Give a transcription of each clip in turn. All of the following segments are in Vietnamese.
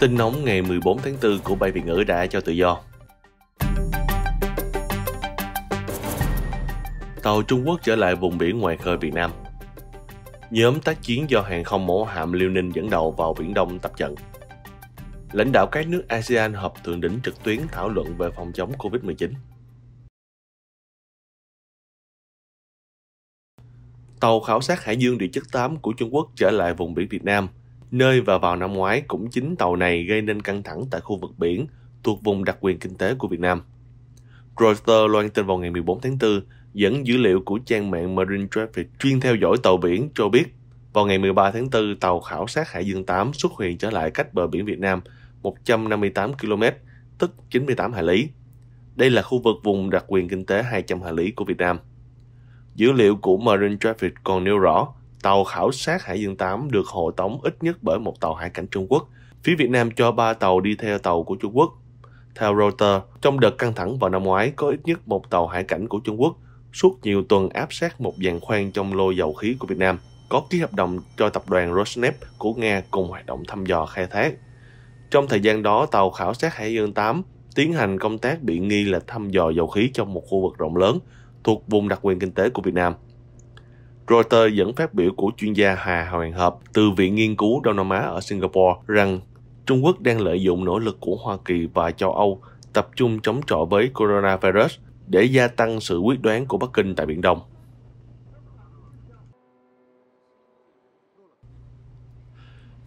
Tin nóng ngày 14 tháng 4 của Bay Việt ngữ đã cho tự do. Tàu Trung Quốc trở lại vùng biển ngoài khơi Việt Nam. Nhóm tác chiến do hàng không mẫu hạm Liêu Ninh dẫn đầu vào Biển Đông tập trận. Lãnh đạo các nước ASEAN họp thượng đỉnh trực tuyến thảo luận về phòng chống Covid-19. Tàu khảo sát hải dương địa chất 8 của Trung Quốc trở lại vùng biển Việt Nam – nơi và vào năm ngoái cũng chính tàu này gây nên căng thẳng tại khu vực biển thuộc vùng đặc quyền kinh tế của Việt Nam. Reuters loan tin vào ngày 14 tháng 4, dẫn dữ liệu của trang mạng Marine Traffic chuyên theo dõi tàu biển cho biết, vào ngày 13 tháng 4, tàu khảo sát Hải Dương 8 xuất hiện trở lại cách bờ biển Việt Nam 158 km, tức 98 hải lý. Đây là khu vực vùng đặc quyền kinh tế 200 hải lý của Việt Nam. Dữ liệu của Marine Traffic còn nêu rõ, tàu khảo sát Hải Dương 8 được hộ tống ít nhất bởi một tàu hải cảnh Trung Quốc. Phía Việt Nam cho ba tàu đi theo tàu của Trung Quốc. Theo Reuters, trong đợt căng thẳng vào năm ngoái có ít nhất một tàu hải cảnh của Trung Quốc suốt nhiều tuần áp sát một dàn khoan trong lô dầu khí của Việt Nam, có ký hợp đồng cho tập đoàn Rosneft của Nga cùng hoạt động thăm dò khai thác. Trong thời gian đó, tàu khảo sát Hải Dương 8 tiến hành công tác bị nghi là thăm dò dầu khí trong một khu vực rộng lớn thuộc vùng đặc quyền kinh tế của Việt Nam – Reuters dẫn phát biểu của chuyên gia Hà Hoàng Hợp từ Viện Nghiên cứu Đông Nam Á ở Singapore rằng Trung Quốc đang lợi dụng nỗ lực của Hoa Kỳ và châu Âu tập trung chống chọi với coronavirus để gia tăng sự quyết đoán của Bắc Kinh tại Biển Đông.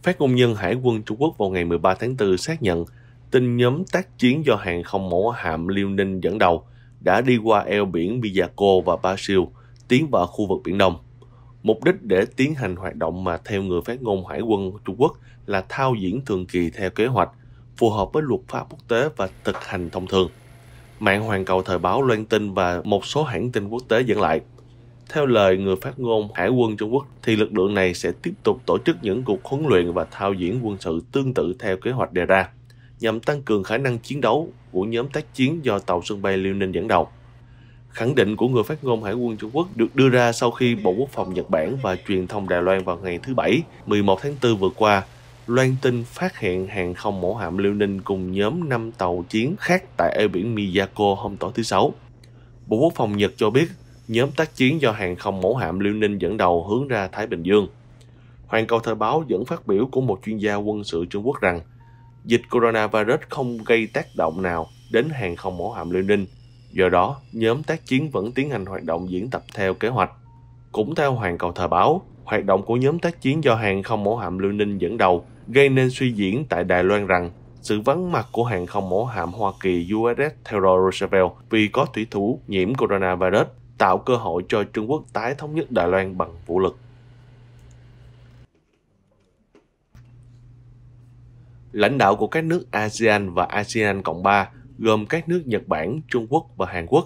Phát ngôn nhân Hải quân Trung Quốc vào ngày 13 tháng 4 xác nhận tin nhóm tác chiến do hàng không mẫu hạm Liêu Ninh dẫn đầu đã đi qua eo biển Miyako và Ba Siêu, tiến vào khu vực Biển Đông. Mục đích để tiến hành hoạt động mà theo người phát ngôn Hải quân Trung Quốc là thao diễn thường kỳ theo kế hoạch, phù hợp với luật pháp quốc tế và thực hành thông thường. Mạng Hoàn Cầu Thời báo loan tin và một số hãng tin quốc tế dẫn lại. Theo lời người phát ngôn Hải quân Trung Quốc thì lực lượng này sẽ tiếp tục tổ chức những cuộc huấn luyện và thao diễn quân sự tương tự theo kế hoạch đề ra nhằm tăng cường khả năng chiến đấu của nhóm tác chiến do tàu sân bay Liêu Ninh dẫn đầu. Khẳng định của người phát ngôn Hải quân Trung Quốc được đưa ra sau khi Bộ Quốc phòng Nhật Bản và truyền thông Đài Loan vào ngày thứ Bảy, 11 tháng 4 vừa qua, loan tin phát hiện hàng không mẫu hạm Liêu Ninh cùng nhóm 5 tàu chiến khác tại eo biển Miyako hôm tối thứ Sáu. Bộ Quốc phòng Nhật cho biết, nhóm tác chiến do hàng không mẫu hạm Liêu Ninh dẫn đầu hướng ra Thái Bình Dương. Hoàn cầu thời báo dẫn phát biểu của một chuyên gia quân sự Trung Quốc rằng dịch coronavirus không gây tác động nào đến hàng không mẫu hạm Liêu Ninh – Do đó, nhóm tác chiến vẫn tiến hành hoạt động diễn tập theo kế hoạch. Cũng theo Hoàng cầu thời báo, hoạt động của nhóm tác chiến do hàng không mẫu hạm Lưu Ninh dẫn đầu gây nên suy diễn tại Đài Loan rằng sự vắng mặt của hàng không mẫu hạm Hoa Kỳ USS Theodore Roosevelt vì có thủy thủ nhiễm coronavirus tạo cơ hội cho Trung Quốc tái thống nhất Đài Loan bằng vũ lực. Lãnh đạo của các nước ASEAN và ASEAN Cộng 3 gồm các nước Nhật Bản, Trung Quốc và Hàn Quốc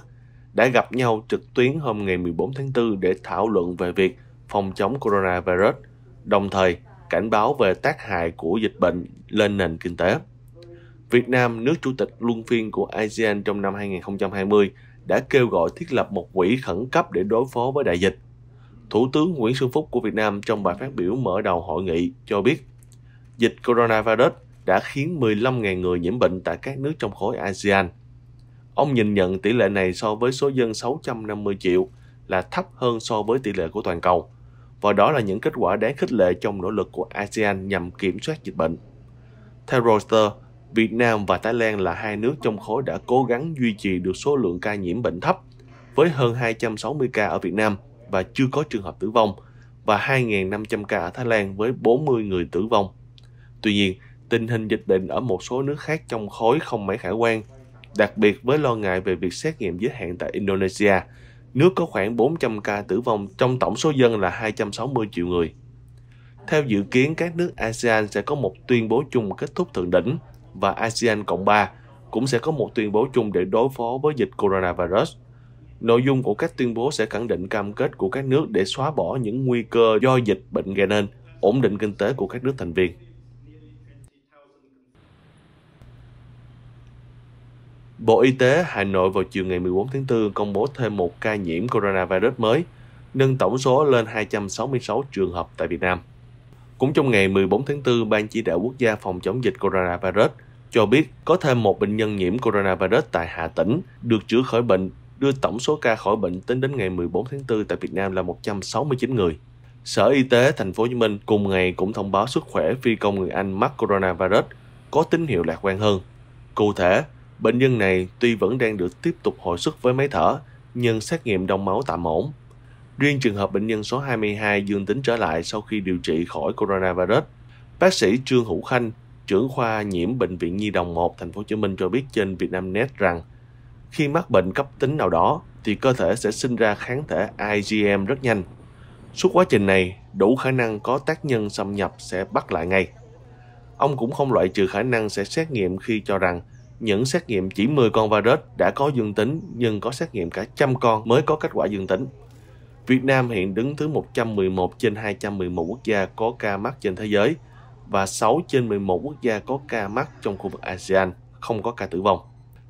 đã gặp nhau trực tuyến hôm ngày 14 tháng 4 để thảo luận về việc phòng chống coronavirus, đồng thời cảnh báo về tác hại của dịch bệnh lên nền kinh tế. Việt Nam, nước chủ tịch luân phiên của ASEAN trong năm 2020, đã kêu gọi thiết lập một quỹ khẩn cấp để đối phó với đại dịch. Thủ tướng Nguyễn Xuân Phúc của Việt Nam trong bài phát biểu mở đầu hội nghị cho biết, dịch coronavirus đã khiến 15.000 người nhiễm bệnh tại các nước trong khối ASEAN. Ông nhìn nhận tỷ lệ này so với số dân 650 triệu là thấp hơn so với tỷ lệ của toàn cầu, và đó là những kết quả đáng khích lệ trong nỗ lực của ASEAN nhằm kiểm soát dịch bệnh. Theo Reuters, Việt Nam và Thái Lan là hai nước trong khối đã cố gắng duy trì được số lượng ca nhiễm bệnh thấp, với hơn 260 ca ở Việt Nam và chưa có trường hợp tử vong, và 2.500 ca ở Thái Lan với 40 người tử vong. Tuy nhiên, tình hình dịch bệnh ở một số nước khác trong khối không mấy khả quan, đặc biệt với lo ngại về việc xét nghiệm giới hạn tại Indonesia, nước có khoảng 400 ca tử vong trong tổng số dân là 260 triệu người. Theo dự kiến, các nước ASEAN sẽ có một tuyên bố chung kết thúc thượng đỉnh và ASEAN Cộng 3 cũng sẽ có một tuyên bố chung để đối phó với dịch coronavirus. Nội dung của các tuyên bố sẽ khẳng định cam kết của các nước để xóa bỏ những nguy cơ do dịch bệnh gây nên, ổn định kinh tế của các nước thành viên. Bộ Y tế Hà Nội vào chiều ngày 14 tháng 4 công bố thêm một ca nhiễm coronavirus mới, nâng tổng số lên 266 trường hợp tại Việt Nam. Cũng trong ngày 14 tháng 4, Ban Chỉ đạo Quốc gia phòng chống dịch coronavirus cho biết có thêm một bệnh nhân nhiễm coronavirus tại Hà Tĩnh được chữa khỏi bệnh, đưa tổng số ca khỏi bệnh tính đến ngày 14 tháng 4 tại Việt Nam là 169 người. Sở Y tế Thành phố Hồ Chí Minh cùng ngày cũng thông báo sức khỏe phi công người Anh mắc coronavirus có tín hiệu lạc quan hơn. Cụ thể, Bệnh nhân này tuy vẫn đang được tiếp tục hồi sức với máy thở, nhưng xét nghiệm đông máu tạm ổn. Riêng trường hợp bệnh nhân số 22 dương tính trở lại sau khi điều trị khỏi coronavirus, bác sĩ Trương Hữu Khanh, trưởng khoa nhiễm bệnh viện Nhi đồng 1 thành phố Hồ Chí Minh cho biết trên Vietnamnet rằng khi mắc bệnh cấp tính nào đó thì cơ thể sẽ sinh ra kháng thể IgM rất nhanh. Suốt quá trình này, đủ khả năng có tác nhân xâm nhập sẽ bắt lại ngay. Ông cũng không loại trừ khả năng sẽ xét nghiệm khi cho rằng những xét nghiệm chỉ 10 con virus đã có dương tính nhưng có xét nghiệm cả trăm con mới có kết quả dương tính. Việt Nam hiện đứng thứ 111 trên 211 quốc gia có ca mắc trên thế giới và 6 trên 11 quốc gia có ca mắc trong khu vực ASEAN, không có ca tử vong.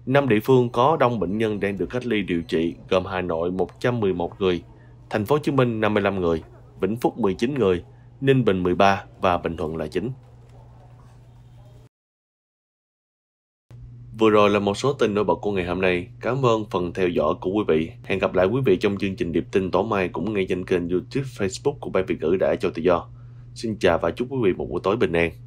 năm địa phương có đông bệnh nhân đang được cách ly điều trị gồm Hà Nội 111 người, Thành phố Hồ Chí Minh 55 người, Vĩnh Phúc 19 người, Ninh Bình 13 và Bình Thuận là chính Vừa rồi là một số tin nổi bật của ngày hôm nay. Cảm ơn phần theo dõi của quý vị. Hẹn gặp lại quý vị trong chương trình Điệp tin tối mai cũng ngay trên kênh YouTube, Facebook của Ban Việt ngữ đã cho tự do. Xin chào và chúc quý vị một buổi tối bình an.